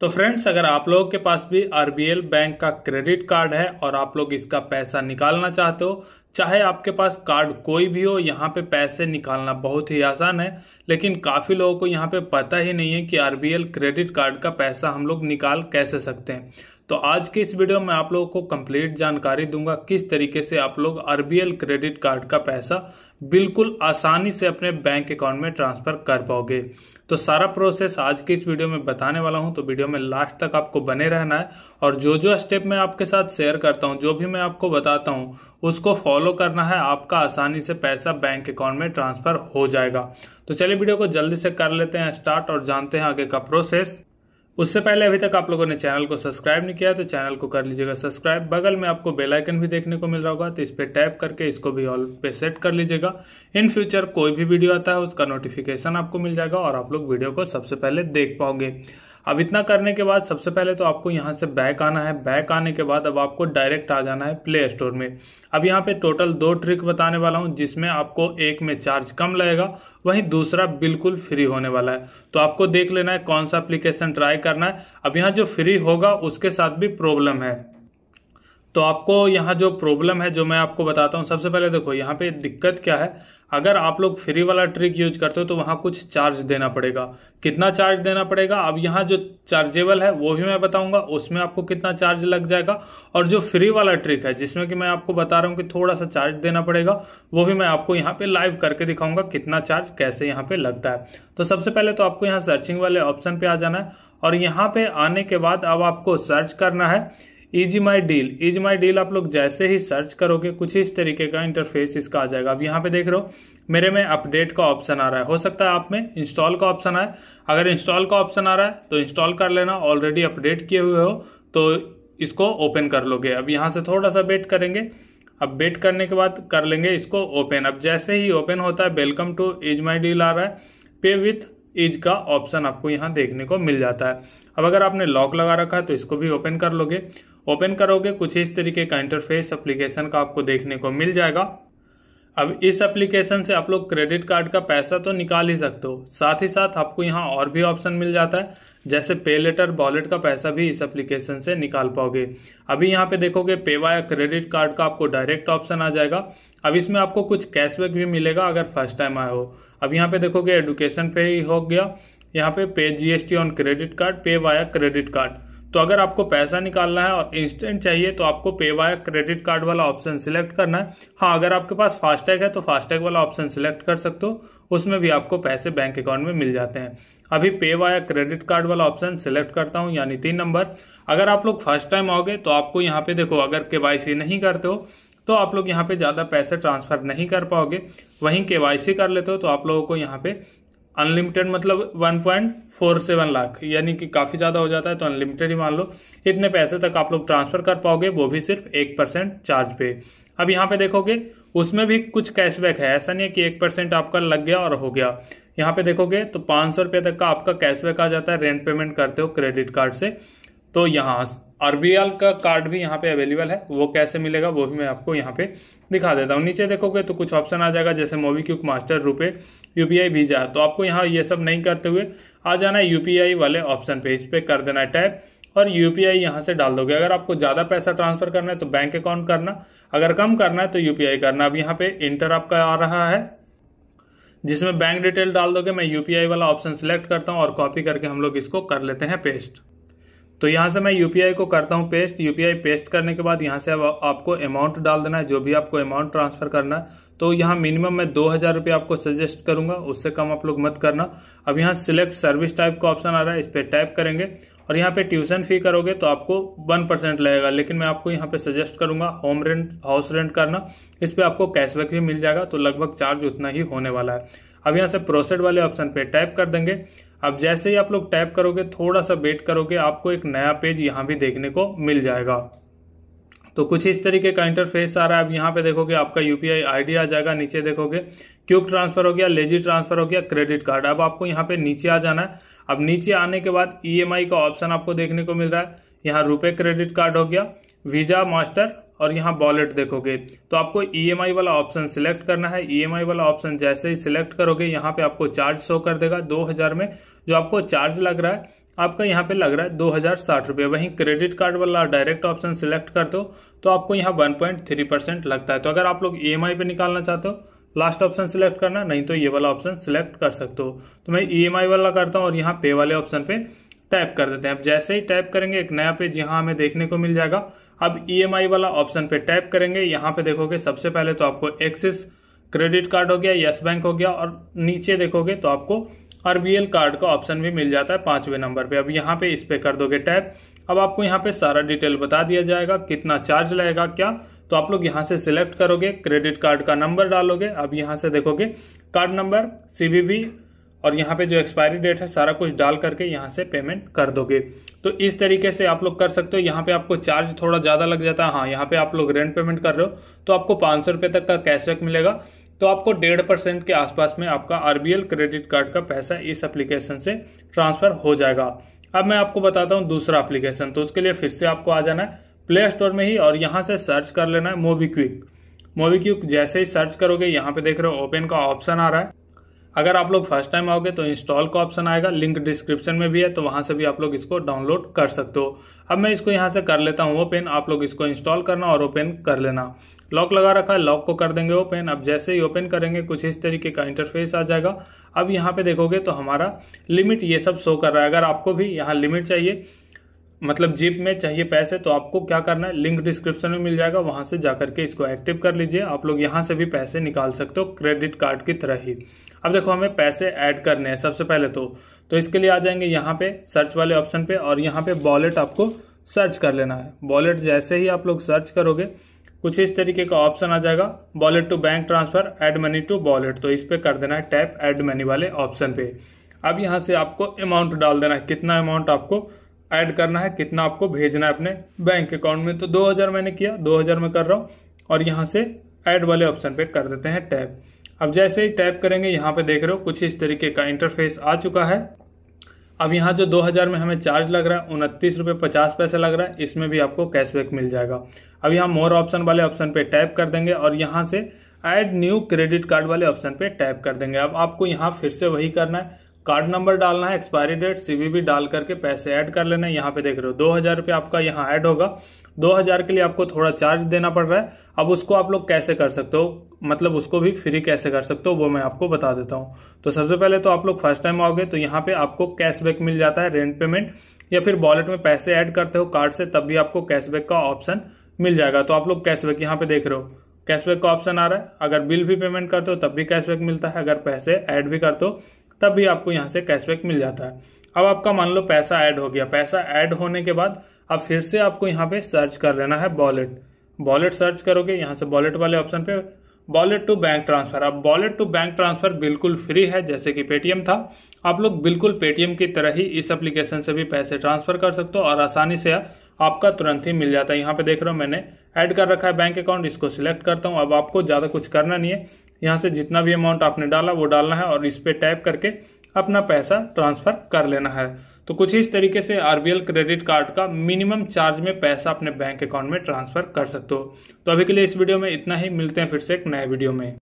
तो फ्रेंड्स अगर आप लोगों के पास भी आर बैंक का क्रेडिट कार्ड है और आप लोग इसका पैसा निकालना चाहते हो चाहे आपके पास कार्ड कोई भी हो यहाँ पे पैसे निकालना बहुत ही आसान है लेकिन काफ़ी लोगों को यहाँ पे पता ही नहीं है कि आर क्रेडिट कार्ड का पैसा हम लोग निकाल कैसे सकते हैं तो आज की इस वीडियो में आप लोगों को कंप्लीट जानकारी दूंगा किस तरीके से आप लोग आर क्रेडिट कार्ड का पैसा बिल्कुल आसानी से अपने बैंक अकाउंट में ट्रांसफ़र कर पाओगे तो सारा प्रोसेस आज की इस वीडियो में बताने वाला हूं तो वीडियो में लास्ट तक आपको बने रहना है और जो जो स्टेप मैं आपके साथ शेयर करता हूं जो भी मैं आपको बताता हूं उसको फॉलो फॉलो करना है आपका आसानी से पैसा बैंक अकाउंट में ट्रांसफर हो जाएगा तो चलिए वीडियो को जल्दी से कर लेते हैं स्टार्ट और जानते हैं आगे का प्रोसेस उससे पहले अभी तक आप लोगों ने चैनल को सब्सक्राइब नहीं किया तो चैनल को कर लीजिएगा सब्सक्राइब बगल में आपको बेल आइकन भी देखने को मिल रहा होगा तो इस पर टैप करके इसको भी ऑल पे सेट कर लीजिएगा इन फ्यूचर कोई भी वीडियो आता है उसका नोटिफिकेशन आपको मिल जाएगा और आप लोग वीडियो को सबसे पहले देख पाओगे अब इतना करने के बाद सबसे पहले तो आपको यहाँ से बैक आना है बैक आने के बाद अब आपको डायरेक्ट आ जाना है प्ले स्टोर में अब यहाँ पे टोटल दो ट्रिक बताने वाला हूँ जिसमें आपको एक में चार्ज कम लगेगा वहीं दूसरा बिल्कुल फ्री होने वाला है तो आपको देख लेना है कौन सा अप्लीकेशन ट्राई करना है अब यहाँ जो फ्री होगा उसके साथ भी प्रॉब्लम है तो आपको यहाँ जो प्रॉब्लम है जो मैं आपको बताता हूँ सबसे पहले देखो यहाँ पे दिक्कत क्या है अगर आप लोग फ्री वाला ट्रिक यूज करते हो तो वहाँ कुछ चार्ज देना पड़ेगा कितना चार्ज देना पड़ेगा अब यहाँ जो चार्जेबल है वो भी मैं बताऊंगा उसमें आपको कितना चार्ज लग जाएगा और जो फ्री वाला ट्रिक है जिसमें कि मैं आपको बता रहा हूँ कि थोड़ा सा चार्ज देना पड़ेगा वो भी मैं आपको यहाँ पे लाइव करके दिखाऊंगा कितना चार्ज कैसे यहाँ पे लगता है तो सबसे पहले तो आपको यहाँ सर्चिंग वाले ऑप्शन पे आ जाना है और यहाँ पे आने के बाद अब आपको सर्च करना है is my deal is my deal आप लोग जैसे ही सर्च करोगे कुछ इस तरीके का इंटरफेस इसका आ जाएगा अब यहाँ पे देख रहे हो मेरे में अपडेट का ऑप्शन आ रहा है हो सकता है आप में इंस्टॉल का ऑप्शन आए अगर इंस्टॉल का ऑप्शन आ रहा है तो इंस्टॉल कर लेना ऑलरेडी अपडेट किए हुए हो तो इसको ओपन कर लोगे अब यहाँ से थोड़ा सा वेट करेंगे अब वेट करने के बाद कर लेंगे इसको ओपन अब जैसे ही ओपन होता है welcome to is my deal आ रहा है पे विथ इज का ऑप्शन आपको यहाँ देखने को मिल जाता है अब अगर आपने लॉक लगा रखा है तो इसको भी ओपन कर लोगे ओपन करोगे कुछ इस तरीके का इंटरफेस एप्लीकेशन का आपको देखने को मिल जाएगा अब इस एप्लीकेशन से आप लोग क्रेडिट कार्ड का पैसा तो निकाल ही सकते हो साथ ही साथ आपको यहाँ और भी ऑप्शन मिल जाता है जैसे पे लेटर वॉलेट का पैसा भी इस एप्लीकेशन से निकाल पाओगे अभी यहाँ पे देखोगे पे या क्रेडिट कार्ड का आपको डायरेक्ट ऑप्शन आ जाएगा अब इसमें आपको कुछ कैशबैक भी मिलेगा अगर फर्स्ट टाइम आए हो अब यहाँ पे देखोगे एडुकेशन पे ही हो गया यहाँ पे pay GST on credit card pay via credit card तो अगर आपको पैसा निकालना है और इंस्टेंट चाहिए तो आपको पे बाय क्रेडिट कार्ड वाला ऑप्शन सिलेक्ट करना है हाँ अगर आपके पास फास्टैग है तो फास्टैग वाला ऑप्शन सिलेक्ट कर सकते हो उसमें भी आपको पैसे बैंक अकाउंट में मिल जाते हैं अभी पे बाय क्रेडिट कार्ड वाला ऑप्शन सिलेक्ट करता हूँ यानी तीन नंबर अगर आप लोग फर्स्ट टाइम आओगे तो आपको यहाँ पे देखो अगर के नहीं करते हो तो आप लोग यहाँ पे ज़्यादा पैसे ट्रांसफर नहीं कर पाओगे वहीं के कर लेते हो तो आप लोगों को यहाँ पे अनलिमिटेड मतलब 1.47 लाख यानी कि काफ़ी ज़्यादा हो जाता है तो अनलिमिटेड ही मान लो इतने पैसे तक आप लोग ट्रांसफ़र कर पाओगे वो भी सिर्फ एक परसेंट चार्ज पे अब यहाँ पे देखोगे उसमें भी कुछ कैशबैक है ऐसा नहीं है कि एक परसेंट आपका लग गया और हो गया यहाँ पे देखोगे तो पांच सौ रुपये तक का आपका कैशबैक आ जाता है रेंट पेमेंट करते हो क्रेडिट कार्ड से तो यहाँ आर का कार्ड भी यहाँ पे अवेलेबल है वो कैसे मिलेगा वो भी मैं आपको यहाँ पे दिखा देता हूँ नीचे देखोगे तो कुछ ऑप्शन आ जाएगा जैसे MobiKwik master RuPay U P तो आपको यहाँ ये सब नहीं करते हुए आ जाना है यू वाले ऑप्शन पे इस पर कर देना है टैप और यू पी आई यहाँ से डाल दोगे अगर आपको ज़्यादा पैसा ट्रांसफ़र करना है तो बैंक अकाउंट करना अगर कम करना है तो यू पी आई करना अब यहाँ पे इंटर आपका आ रहा है जिसमें बैंक डिटेल डाल दोगे मैं यू पी आई वाला ऑप्शन सिलेक्ट करता हूँ और कॉपी करके हम लोग इसको कर लेते हैं पेस्ट तो यहाँ से मैं यू को करता हूँ पेस्ट यूपीआई पेस्ट करने के बाद यहाँ से अब आपको अमाउंट डाल देना है जो भी आपको अमाउंट ट्रांसफ़र करना है तो यहाँ मिनिमम मैं दो हज़ार रुपये आपको सजेस्ट करूँगा उससे कम आप लोग मत करना अब यहाँ सिलेक्ट सर्विस टाइप का ऑप्शन आ रहा है इस पर टाइप करेंगे और यहाँ पे ट्यूशन फी करोगे तो आपको वन परसेंट लगेगा लेकिन मैं आपको यहाँ पे सजेस्ट करूंगा होम रेंट हाउस रेंट करना इस पर आपको कैशबैक भी मिल जाएगा तो लगभग चार्ज उतना ही होने वाला है अब यहाँ से प्रोसेड वाले ऑप्शन पे टाइप कर देंगे अब जैसे ही आप लोग टैप करोगे थोड़ा सा वेट करोगे आपको एक नया पेज यहाँ भी देखने को मिल जाएगा तो कुछ इस तरीके का इंटरफेस आ रहा है अब यहाँ पे देखोगे आपका यूपीआई आईडी आ जाएगा नीचे देखोगे क्यूब ट्रांसफर हो गया लेजी ट्रांसफर हो गया क्रेडिट कार्ड अब आपको यहाँ पे नीचे आ जाना है अब नीचे आने के बाद ईएमआई e का ऑप्शन आपको देखने को मिल रहा है यहाँ रुपए क्रेडिट कार्ड हो गया वीजा मास्टर और यहाँ वॉलेट देखोगे तो आपको ई e वाला ऑप्शन सिलेक्ट करना है ई e वाला ऑप्शन जैसे ही सिलेक्ट करोगे यहाँ पे आपको चार्ज शो कर देगा दो हजार में जो आपको चार्ज लग रहा है आपका यहाँ पे लग रहा है दो हजार साठ रुपये वहीं क्रेडिट कार्ड वाला डायरेक्ट ऑप्शन सिलेक्ट कर दो तो आपको यहाँ वन पॉइंट थ्री परसेंट लगता है तो अगर आप लोग ई एम आई पे निकालना चाहते हो लास्ट ऑप्शन सिलेक्ट करना नहीं तो ये वाला ऑप्शन सिलेक्ट कर सकते हो तो मैं ई एम आई वाला करता हूँ और यहाँ पे वाले ऑप्शन पे टाइप कर देते हैं अब जैसे ही टाइप करेंगे एक नया पेज यहाँ हमें देखने को मिल जाएगा अब ई e वाला ऑप्शन पे टैप करेंगे यहाँ पे देखोगे सबसे पहले तो आपको एक्सिस क्रेडिट कार्ड हो गया यस बैंक हो गया और नीचे देखोगे तो आपको आरबीएल कार्ड का ऑप्शन भी मिल जाता है पांचवें नंबर पे अब यहाँ पे इस पे कर दोगे टैप अब आपको यहाँ पे सारा डिटेल बता दिया जाएगा कितना चार्ज लगेगा क्या तो आप लोग यहाँ से सिलेक्ट करोगे क्रेडिट कार्ड का नंबर डालोगे अब यहाँ से देखोगे कार्ड नंबर सी और यहाँ पे जो एक्सपायरी डेट है सारा कुछ डाल करके यहाँ से पेमेंट कर दोगे तो इस तरीके से आप लोग कर सकते हो यहाँ पे आपको चार्ज थोड़ा ज़्यादा लग जाता है हाँ यहाँ पे आप लोग रेंट पेमेंट कर रहे हो तो आपको पाँच सौ तक का कैशबैक मिलेगा तो आपको डेढ़ परसेंट के आसपास में आपका आर क्रेडिट कार्ड का पैसा इस एप्लीकेशन से ट्रांसफ़र हो जाएगा अब मैं आपको बताता हूँ दूसरा एप्लीकेशन तो उसके लिए फिर से आपको आ जाना है प्ले स्टोर में ही और यहाँ से सर्च कर लेना है मोबीक्विक मोबीक्विक जैसे ही सर्च करोगे यहाँ पे देख रहे हो ओपन का ऑप्शन आ रहा है अगर आप लोग फर्स्ट टाइम आओगे तो इंस्टॉल का ऑप्शन आएगा लिंक डिस्क्रिप्शन में भी है तो वहां से भी आप लोग इसको डाउनलोड कर सकते हो अब मैं इसको यहाँ से कर लेता हूँ ओपन आप लोग इसको इंस्टॉल करना और ओपन कर लेना लॉक लगा रखा है लॉक को कर देंगे ओपन अब जैसे ही ओपन करेंगे कुछ इस तरीके का इंटरफेस आ जाएगा अब यहाँ पे देखोगे तो हमारा लिमिट ये सब शो कर रहा है अगर आपको भी यहाँ लिमिट चाहिए मतलब जीप में चाहिए पैसे तो आपको क्या करना है लिंक डिस्क्रिप्शन में मिल जाएगा वहां से जाकर के इसको एक्टिव कर लीजिए आप लोग यहां से भी पैसे निकाल सकते हो क्रेडिट कार्ड की तरह ही अब देखो हमें पैसे ऐड करने हैं सबसे पहले तो तो इसके लिए आ जाएंगे यहाँ पे सर्च वाले ऑप्शन पे और यहाँ पे वॉलेट आपको सर्च कर लेना है वॉलेट जैसे ही आप लोग सर्च करोगे कुछ इस तरीके का ऑप्शन आ जाएगा wallet to bank transfer add money to wallet तो इस पर कर देना है टैप एड मनी वाले ऑप्शन पे अब यहाँ से आपको अमाउंट डाल देना है कितना अमाउंट आपको ऐड करना है कितना आपको भेजना है अपने बैंक अकाउंट में तो 2000 मैंने किया 2000 में कर रहा हूँ और यहाँ से ऐड वाले ऑप्शन पे कर देते हैं टैप अब जैसे ही टैप करेंगे यहाँ पे देख रहे हो कुछ इस तरीके का इंटरफेस आ चुका है अब यहाँ जो 2000 में हमें चार्ज लग रहा है उनतीस रुपये पचास पैसा लग रहा है इसमें भी आपको कैशबैक मिल जाएगा अब यहाँ मोर ऑप्शन वाले ऑप्शन पे टैप कर देंगे और यहाँ से ऐड न्यू क्रेडिट कार्ड वाले ऑप्शन पे टैप कर देंगे अब आपको यहाँ फिर से वही करना है कार्ड नंबर डालना है एक्सपायरी डेट सीवीवी डाल करके पैसे ऐड कर लेना है यहाँ पे देख रहे हो दो हजार रुपये आपका यहाँ ऐड होगा दो हजार के लिए आपको थोड़ा चार्ज देना पड़ रहा है अब उसको आप लोग कैसे कर सकते हो मतलब उसको भी फ्री कैसे कर सकते हो वो मैं आपको बता देता हूँ तो सबसे पहले तो आप लोग फर्स्ट टाइम आओगे तो यहाँ पे आपको कैशबैक मिल जाता है रेंट पेमेंट या फिर वॉलेट में पैसे ऐड करते हो कार्ड से तब भी आपको कैशबैक का ऑप्शन मिल जाएगा तो आप लोग कैशबैक यहाँ पे देख रहे हो कैशबैक का ऑप्शन आ रहा है अगर बिल भी पेमेंट करते हो तब भी कैशबैक मिलता है अगर पैसे ऐड भी करते हो तब भी आपको यहाँ से कैशबैक मिल जाता है अब आपका मान लो पैसा ऐड हो गया पैसा ऐड होने के बाद अब फिर से आपको यहाँ पे सर्च कर लेना है वॉलेट वॉलेट सर्च करोगे यहाँ से वॉलेट वाले ऑप्शन पे वॉलेट टू बैंक ट्रांसफर अब वॉलेट टू बैंक ट्रांसफर बिल्कुल फ्री है जैसे कि पेटीएम था आप लोग बिल्कुल पेटीएम की तरह ही इस एप्लीकेशन से भी पैसे ट्रांसफर कर सकते हो और आसानी से आपका तुरंत ही मिल जाता है यहाँ पे देख रहा हूँ मैंने ऐड कर रखा है बैंक अकाउंट इसको सिलेक्ट करता हूँ अब आपको ज़्यादा कुछ करना नहीं है यहाँ से जितना भी अमाउंट आपने डाला वो डालना है और इस पर टैप करके अपना पैसा ट्रांसफर कर लेना है तो कुछ इस तरीके से आरबीएल क्रेडिट कार्ड का मिनिमम चार्ज में पैसा अपने बैंक अकाउंट में ट्रांसफर कर सकते हो तो अभी के लिए इस वीडियो में इतना ही मिलते हैं फिर से एक नए वीडियो में